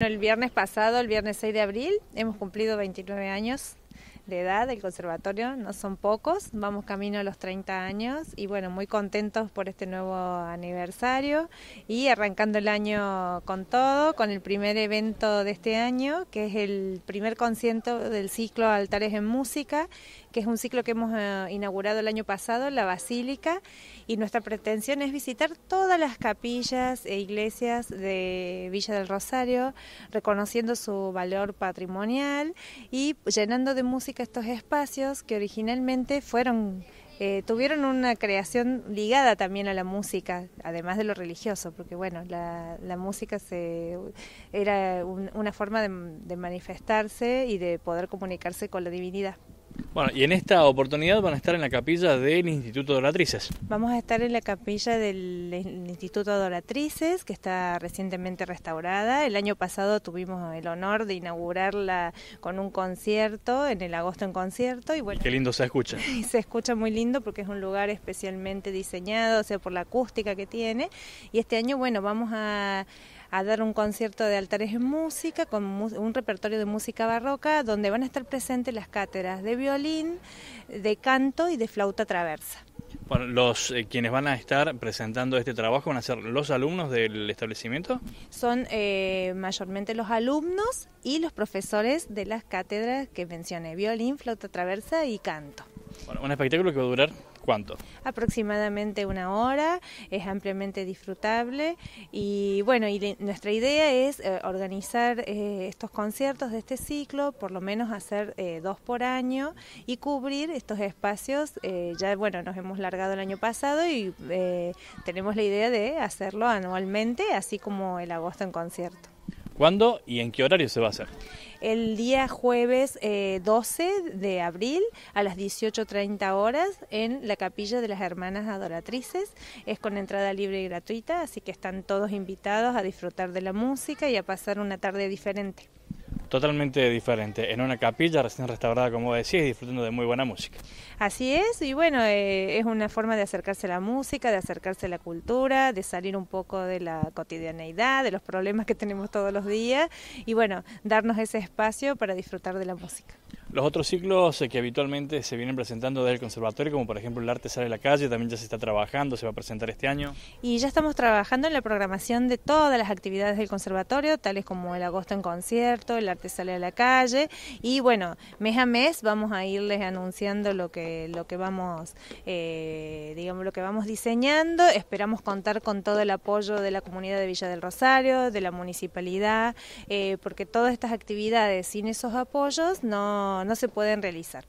El viernes pasado, el viernes 6 de abril, hemos cumplido 29 años de edad del conservatorio, no son pocos, vamos camino a los 30 años y bueno, muy contentos por este nuevo aniversario y arrancando el año con todo, con el primer evento de este año, que es el primer concierto del ciclo Altares en Música, que es un ciclo que hemos eh, inaugurado el año pasado, la Basílica, y nuestra pretensión es visitar todas las capillas e iglesias de Villa del Rosario, reconociendo su valor patrimonial y llenando de música estos espacios que originalmente fueron eh, tuvieron una creación ligada también a la música, además de lo religioso, porque bueno, la, música se, era una forma de manifestarse y de poder comunicarse con la divinidad. Bueno, y en esta oportunidad van a estar en la capilla del Instituto de Oratrices. Vamos a estar en la capilla del Instituto de Oratrices, que está recientemente restaurada. El año pasado tuvimos el honor de inaugurarla con un concierto, en el agosto en concierto. Y bueno, qué lindo se escucha. se escucha muy lindo porque es un lugar especialmente diseñado, o sea, por la acústica que tiene. Y este año, bueno, vamos a a dar un concierto de altares en música con un repertorio de música barroca donde van a estar presentes las cátedras de violín, de canto y de flauta traversa. Bueno, los eh, quienes van a estar presentando este trabajo van a ser los alumnos del establecimiento. Son eh, mayormente los alumnos y los profesores de las cátedras que mencioné, violín, flauta traversa y canto. Bueno, un espectáculo que va a durar ¿Cuánto? Aproximadamente una hora, es ampliamente disfrutable y bueno, y nuestra idea es eh, organizar eh, estos conciertos de este ciclo, por lo menos hacer eh, dos por año y cubrir estos espacios. ya bueno, nos hemos largado el año pasado y tenemos la idea de hacerlo anualmente, así como el agosto en concierto. ¿Cuándo y en qué horario se va a hacer? el día jueves 12 eh, de abril a las 18.30 horas en la capilla de las hermanas adoratrices. Es con entrada libre y gratuita, así que están todos invitados a disfrutar de la música y a pasar una tarde diferente totalmente diferente, en una capilla recién restaurada, como decís, disfrutando de muy buena música. Así es, y bueno, eh, es una forma de acercarse a la música, de acercarse a la cultura, de salir un poco de la cotidianeidad, de los problemas que tenemos todos los días, y bueno, darnos ese espacio para disfrutar de la música. Los otros ciclos eh, que habitualmente se vienen presentando desde el conservatorio, como por ejemplo el arte sale a la calle, también ya se está trabajando, se va a presentar este año. Y ya estamos trabajando en la programación de todas las actividades del conservatorio, tales como el agosto en concierto, el arte sale a la calle y bueno, mes a mes vamos a irles anunciando lo que lo que vamos, eh, digamos lo que vamos diseñando. Esperamos contar con todo el apoyo de la comunidad de Villa del Rosario, de la municipalidad, eh, porque todas estas actividades sin esos apoyos no no, se pueden realizar.